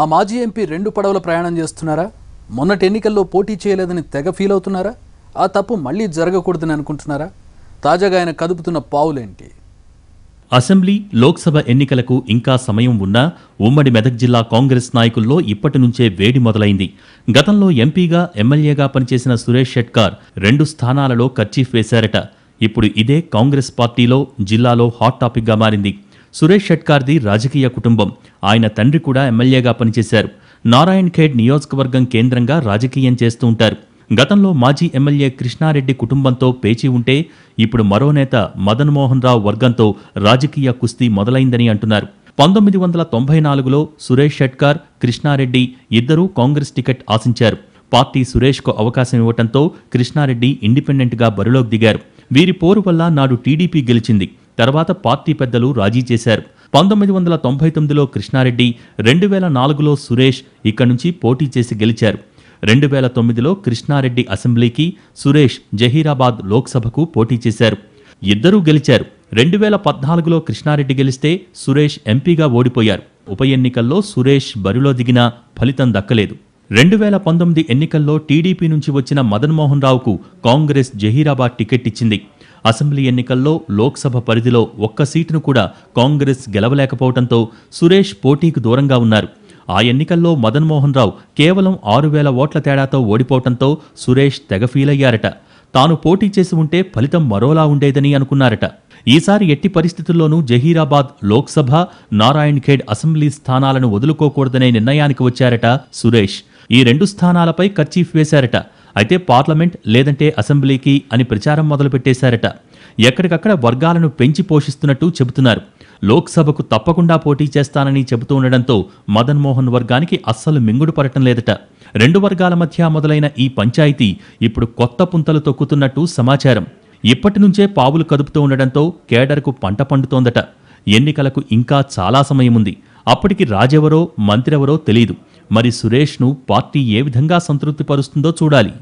ఆ మాజీ ఎంపీ రెండు పడవల ప్రయాణం చేస్తున్నారా మొన్నటి ఎన్నికల్లో పోటీ చేయలేదని తెగ ఫీల్ అవుతున్నారా ఆ తప్పు మళ్ళీ జరగకూడదని అనుకుంటున్నారా తాజాగా ఆయన కదుపుతున్న పావులేంటి అసెంబ్లీ లోక్సభ ఎన్నికలకు ఇంకా సమయం ఉన్నా ఉమ్మడి మెదక్ జిల్లా కాంగ్రెస్ నాయకుల్లో ఇప్పటి నుంచే వేడి మొదలైంది గతంలో ఎంపీగా ఎమ్మెల్యేగా పనిచేసిన సురేష్ షెట్కార్ రెండు స్థానాలలో కర్చీఫ్ వేశారట ఇప్పుడు ఇదే కాంగ్రెస్ పార్టీలో జిల్లాలో హాట్ టాపిక్గా మారింది సురేష్ షట్కార్ది రాజకీయ కుటుంబం ఆయన తండ్రి కూడా ఎమ్మెల్యేగా పనిచేశారు నారాయణ్ ఖేడ్ నియోజకవర్గం కేంద్రంగా రాజకీయం చేస్తూ ఉంటారు గతంలో మాజీ ఎమ్మెల్యే కృష్ణారెడ్డి కుటుంబంతో పేచి ఉంటే ఇప్పుడు మరో నేత మదన్మోహన్ రావు వర్గంతో రాజకీయ కుస్తీ మొదలైందని అంటున్నారు పంతొమ్మిది వందల తొంభై నాలుగులో సురేష్ షట్కార్ కృష్ణారెడ్డి ఇద్దరూ కాంగ్రెస్ టికెట్ ఆశించారు పార్టీ సురేష్కు అవకాశం ఇవ్వడంతో కృష్ణారెడ్డి ఇండిపెండెంట్గా బరిలోకి దిగారు వీరి పోరు వల్ల నాడు టీడీపీ గెలిచింది తర్వాత పార్టీ పెద్దలు రాజీ చేశారు పంతొమ్మిది వందల తొంభై తొమ్మిదిలో కృష్ణారెడ్డి రెండు వేల నాలుగులో సురేష్ ఇక్కడి నుంచి పోటీ చేసి గెలిచారు రెండు వేల తొమ్మిదిలో కృష్ణారెడ్డి అసెంబ్లీకి సురేష్ జహీరాబాద్ లోక్సభకు పోటీ చేశారు ఇద్దరూ గెలిచారు రెండు వేల పద్నాలుగులో కృష్ణారెడ్డి గెలిస్తే సురేష్ ఎంపీగా ఓడిపోయారు ఉప ఎన్నికల్లో సురేష్ బరిలో దిగిన ఫలితం దక్కలేదు రెండు వేల పంతొమ్మిది ఎన్నికల్లో టీడీపీ నుంచి వచ్చిన మదన్మోహన్ రావుకు కాంగ్రెస్ జహీరాబాద్ టికెట్ ఇచ్చింది అసెంబ్లీ ఎన్నికల్లో లోక్సభ పరిధిలో ఒక్క సీటును కూడా కాంగ్రెస్ గెలవలేకపోవడంతో సురేష్ పోటీకి దూరంగా ఉన్నారు ఆ ఎన్నికల్లో మదన్మోహన్ రావు కేవలం ఆరు వేల ఓట్ల తేడాతో ఓడిపోవడంతో సురేష్ తెగ ఫీలయ్యారట తాను పోటీ చేసి ఉంటే ఫలితం మరోలా ఉండేదని అనుకున్నారట ఈసారి ఎట్టి పరిస్థితుల్లోనూ జహీరాబాద్ లోక్సభ నారాయణ్ ఖేడ్ అసెంబ్లీ స్థానాలను వదులుకోకూడదనే నిర్ణయానికి వచ్చారట సురేష్ ఈ రెండు స్థానాలపై కర్చీఫ్ వేశారట అయితే పార్లమెంట్ లేదంటే అసెంబ్లీకి అని ప్రచారం మొదలుపెట్టేశారట ఎక్కడికక్కడ వర్గాలను పెంచి పోషిస్తున్నట్టు చెబుతున్నారు లోక్సభకు తప్పకుండా పోటీ చేస్తానని చెబుతూ ఉండడంతో మదన్మోహన్ వర్గానికి అస్సలు మింగుడు పడటం లేదట రెండు వర్గాల మధ్య మొదలైన ఈ పంచాయతీ ఇప్పుడు కొత్త పుంతలు తొక్కుతున్నట్టు సమాచారం ఇప్పటి నుంచే పావులు కదుపుతూ ఉండడంతో కేడర్కు పంట పండుతోందట ఎన్నికలకు ఇంకా చాలా సమయముంది అప్పటికి రాజెవరో మంత్రెవరో తెలియదు మరి సురేష్ను పార్టీ ఏ విధంగా సంతృప్తిపరుస్తుందో చూడాలి